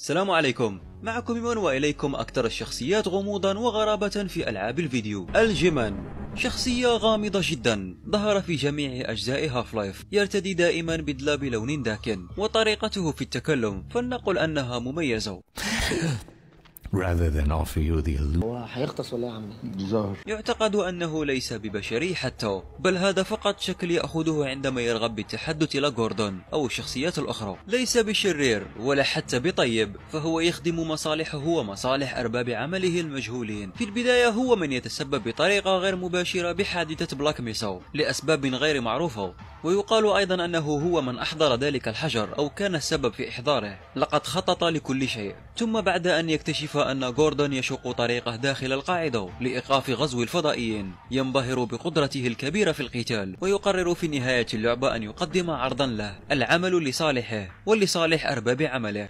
السلام عليكم معكم إيمان وإليكم أكثر الشخصيات غموضا وغرابة في ألعاب الفيديو الجيمان شخصية غامضة جدا ظهر في جميع أجزاء هاف لايف يرتدي دائما بدلة بلون داكن وطريقته في التكلم فلنقل أنها مميزة rather than offer you the illusion يعتقد أنه ليس ببشري حتى بل هذا فقط شكل يأخذه عندما يرغب بالتحدث إلى جوردون أو الشخصيات الأخرى ليس بشرير ولا حتى بطيب فهو يخدم مصالحه ومصالح أرباب عمله المجهولين في البداية هو من يتسبب بطريقة غير مباشرة بحادثة بلاك ميسو لأسباب غير معروفة ويقال أيضا أنه هو من أحضر ذلك الحجر أو كان السبب في إحضاره لقد خطط لكل شيء ثم بعد أن يكتشف أن جوردون يشق طريقه داخل القاعدة لإيقاف غزو الفضائيين ينبهر بقدرته الكبيرة في القتال ويقرر في نهاية اللعبة أن يقدم عرضا له العمل لصالحه ولصالح أرباب عمله